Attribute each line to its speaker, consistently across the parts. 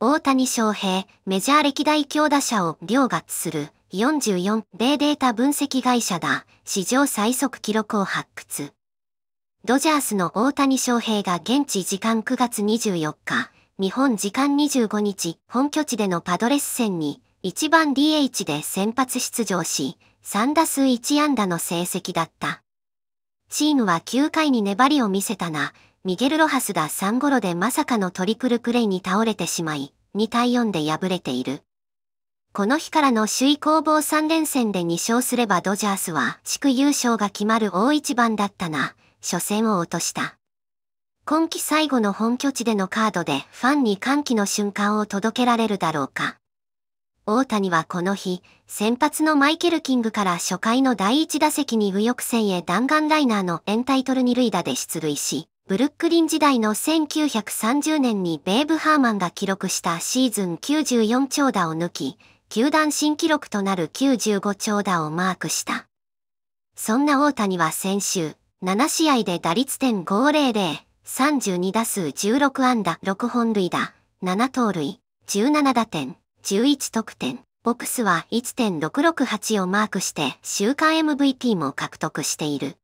Speaker 1: 大谷翔平、メジャー歴代強打者を両月する44米データ分析会社が史上最速記録を発掘。ドジャースの大谷翔平が現地時間9月24日、日本時間25日、本拠地でのパドレス戦に1番 DH で先発出場し、3打数1安打の成績だった。チームは9回に粘りを見せたな、ミゲル・ロハスが3ゴロでまさかのトリプルプレイに倒れてしまい、2対4で敗れている。この日からの首位攻防3連戦で2勝すればドジャースは地区優勝が決まる大一番だったが、初戦を落とした。今季最後の本拠地でのカードでファンに歓喜の瞬間を届けられるだろうか。大谷はこの日、先発のマイケル・キングから初回の第1打席に右翼戦へ弾丸ライナーのエンタイトル二塁打で出塁し、ブルックリン時代の1930年にベーブ・ハーマンが記録したシーズン94長打を抜き、球団新記録となる95長打をマークした。そんな大谷は先週、7試合で打率点500、32打数16安打6本塁打、7盗塁、17打点、11得点、ボックスは1.668をマークして週間 MVP も獲得している。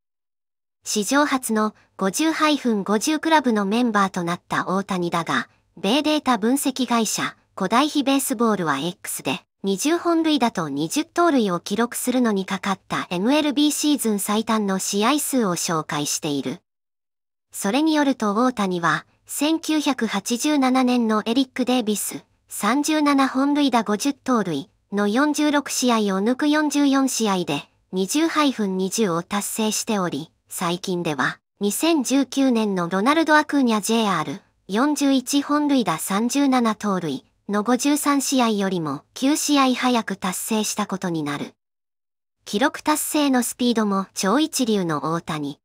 Speaker 1: 史上初の50-50クラブのメンバーとなった大谷だが、米データ分析会社、古代比ベースボールは X で、20本塁打と20盗塁を記録するのにかかった MLB シーズン最短の試合数を紹介している。それによると大谷は、1987年のエリック・デイビス、37本塁打50盗塁の46試合を抜く44試合で20、20-20を達成しており、最近では、2019年のロナルド・アクーニャ JR、41本塁打37盗塁の53試合よりも9試合早く達成したことになる。記録達成のスピードも超一流の大谷。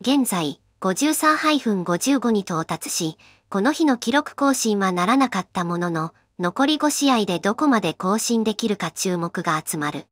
Speaker 1: 現在、53-55に到達し、この日の記録更新はならなかったものの、残り5試合でどこまで更新できるか注目が集まる。